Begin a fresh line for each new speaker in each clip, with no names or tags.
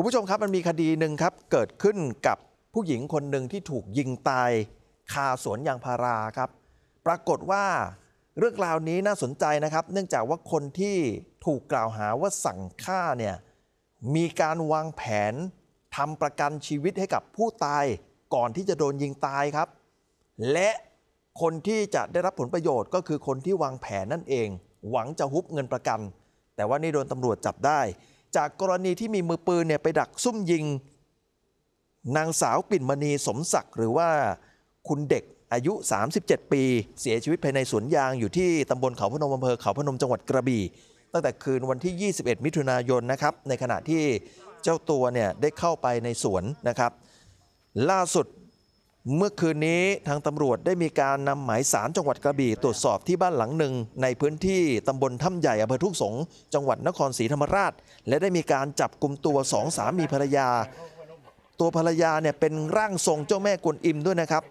คุณผู้ชมครับมันมีคดีหนึ่งครับเกิดขึ้นกับผู้หญิงคนหนึ่งที่ถูกยิงตายคาสวนยางพาราครับ ปรากฏว่าเรื่องราวนี้น่าสนใจนะครับ เนื่องจากว่าคนที่ถูกกล่าวหาว่าสั่งฆ่าเนี่ยมีการวางแผนทำประกันชีวิตให้กับผู้ตายก่อนที่จะโดนยิงตายครับ และคนที่จะได้รับผลประโยชน์ก็คือคนที่วางแผนนั่นเอง หวังจะฮุบเงินประกัน แต่ว่านี่โดนตำรวจจับได้จากกรณีที่มีมือปืนเนี่ย ไปดักซุ่มยิง นางสาวปิ่นมณีสมศักดิ์หรือว่าคุณเด็กอายุ 37 ปี เสียชีวิตภายในสวนยางอยู่ที่ตำบลเขาพนมอำเภอเขาพนมจังหวัดกระบี่ตั้งแต่คืนวันที่ 21 มิถุนายนนะครับ ในขณะที่เจ้าตัวเนี่ย ได้เข้าไปในสวนนะครับ ล่าสุดเมื่อคืนนี้ทางตำรวจได้มีการนำหมายสารจังหวัดกระบี่ตรวจสอบที่บ้านหลังหนึ่ง ในพื้นที่ตำบลถ้ำใหญ่อำเภอทุ่งสงจังหวัดนครศรีธรรมราช และได้มีการจับกลุ่มตัวสองสามีภรรยา ตัวภรรยาเนี่ยเป็นร่างทรงเจ้าแม่กวนอิมด้วยนะครับ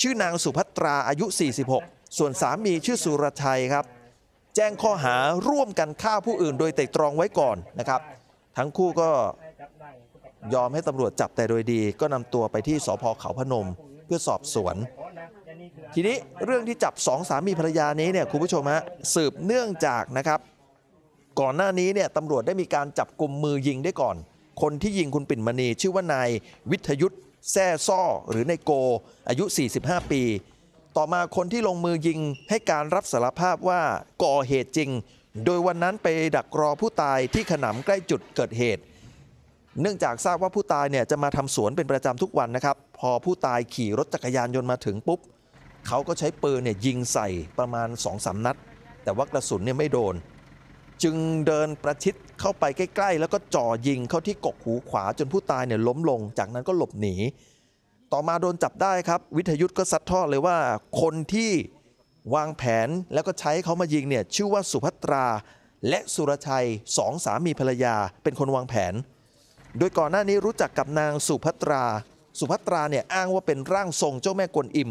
ชื่อนางสุภัตราอายุ 46 ส่วนสามีชื่อสุรชัยครับ แจ้งข้อหาร่วมกันฆ่าผู้อื่นโดยแต่ตรองไว้ก่อนนะครับ ทั้งคู่ก็ยอมให้ตำรวจจับแต่โดยดีก็นำตัวไปที่สพเขาพนม เพื่อสอบสวน ทีนี้เรื่องที่จับสองสามีภรรยานี้เนี่ยคุณผู้ชมฮะ สืบเนื่องจากนะครับ ก่อนหน้านี้เนี่ยตำรวจได้มีการจับกลุ่มมือยิงได้ก่อน คนที่ยิงคุณปิ่นมณีชื่อว่านายวิทยุทธ์แซ่ซ่อหรือนายโก อายุ 45 ปี ต่อมาคนที่ลงมือยิงให้การรับสารภาพว่าก่อเหตุจริง โดยวันนั้นไปดักรอผู้ตายที่ขนำใกล้จุดเกิดเหตุเนื่องจากทราบว่าผู้ตายเนี่ยจะมาทำสวนเป็นประจำทุกวันนะครับ พอผู้ตายขี่รถจักรยานยนต์มาถึงปุ๊บ เขาก็ใช้ปืนเนี่ยยิงใส่ประมาณ2อสนัด แต่ว่ากระสุนเนี่ยไม่โดน จึงเดินประชิดเข้าไปใกล้ๆ แล้วก็จ่อยิงเข้าที่กกหูขวาจนผู้ตายเนี่ยล้มลง จากนั้นก็หลบหนี ต่อมาโดนจับได้ครับวิทยุทธ์ก็ซัดทอดเลยว่าคนที่วางแผนแล้วก็ใช้เขามายิงเนี่ยชื่อว่าสุภัตราและสุรชัยสองสามีภรรยา เป็นคนวางแผนโดยก่อนหน้านี้รู้จักกับนางสุภัตรา สุภัตราเนี่ยอ้างว่าเป็นร่างทรงเจ้าแม่กวนอิม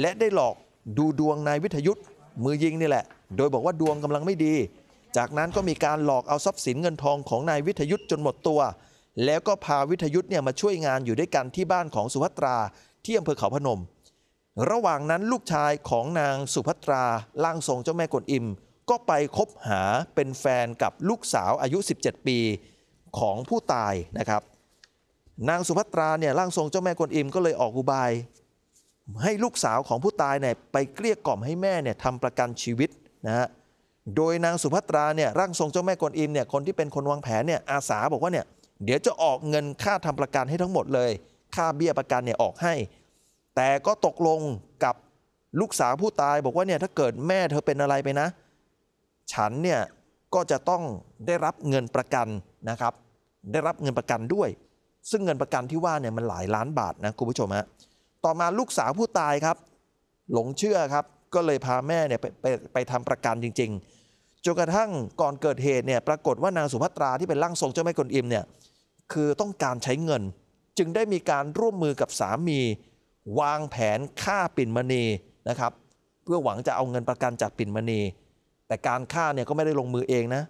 และได้หลอกดูดวงนายวิทยุทธ์มือยิงนี่แหละ โดยบอกว่าดวงกำลังไม่ดี จากนั้นก็มีการหลอกเอาทรัพย์สินเงินทองของนายวิทยุทธ์จนหมดตัว แล้วก็พาวิทยุทธ์เนี่ยมาช่วยงานอยู่ด้วยกันที่บ้านของสุภัตราที่อำเภอเขาพนม ระหว่างนั้นลูกชายของนางสุภัตราร่างทรงเจ้าแม่กวนอิมก็ไปคบหาเป็นแฟนกับลูกสาวอายุ 17 ปีของผู้ตายนะครับ นางสุภัตราเนี่ยร่างทรงเจ้าแม่กวนอิมก็เลยออกอุบาย ให้ลูกสาวของผู้ตายเนี่ยไปเกลี้ยกล่อมให้แม่เนี่ยทำประกันชีวิตนะฮะโดยนางสุภัตราเนี่ยร่างทรงเจ้าแม่กวนอิมเนี่ยคนที่เป็นคนวางแผนเนี่ยอาสาบอกว่าเนี่ยเดี๋ยวจะออกเงินค่าทำประกันให้ทั้งหมดเลย ค่าเบี้ยประกันเนี่ยออกให้ แต่ก็ตกลงกับลูกสาวผู้ตายบอกว่าเนี่ยถ้าเกิดแม่เธอเป็นอะไรไปนะ ฉันเนี่ยก็จะต้องได้รับเงินประกันนะครับได้รับเงินประกันด้วย ซึ่งเงินประกันที่ว่าเนี่ยมันหลายล้านบาทนะ คุณผู้ชมฮะต่อมาลูกสาวผู้ตายครับ หลงเชื่อครับ ก็เลยพาแม่เนี่ยไปไปไปทำประกันจริง ๆ จนกระทั่งก่อนเกิดเหตุเนี่ยปรากฏว่านางสุภัตราที่เป็นร่างทรงเจ้าแม่กลนอิมเนี่ยคือต้องการใช้เงิน จึงได้มีการร่วมมือกับสามี วางแผนฆ่าปิ่นมณีนะครับ เพื่อหวังจะเอาเงินประกันจากปิ่นมณี แต่การฆ่าเนี่ยก็ไม่ได้ลงมือเองนะ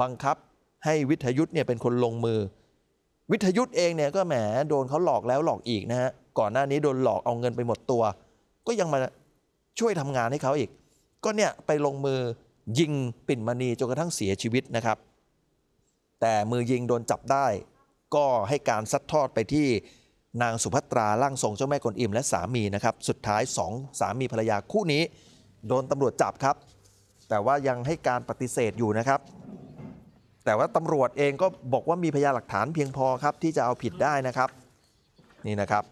บังคับให้วิทยุทธ์เนี่ยเป็นคนลงมือ วิทยุทธ์เองเนี่ยก็แหมโดนเขาหลอกแล้วหลอกอีกนะฮะก่อนหน้านี้โดนหลอกเอาเงินไปหมดตัว ก็ยังมาช่วยทำงานให้เขาอีก ก็เนี่ยไปลงมือยิงปิ่นมณีจนกระทั่งเสียชีวิตนะครับ แต่มือยิงโดนจับได้ ก็ให้การซัดทอดไปที่นางสุภัตราล่างทรงเจ้าแม่กลนอิมและสามีนะครับสุดท้ายสองสามีภรรยาคู่นี้โดนตำรวจจับครับ แต่ว่ายังให้การปฏิเสธอยู่นะครับแต่ว่าตำรวจเองก็บอกว่ามีพยานหลักฐานเพียงพอครับที่จะเอาผิดได้นะครับ นี่นะครับ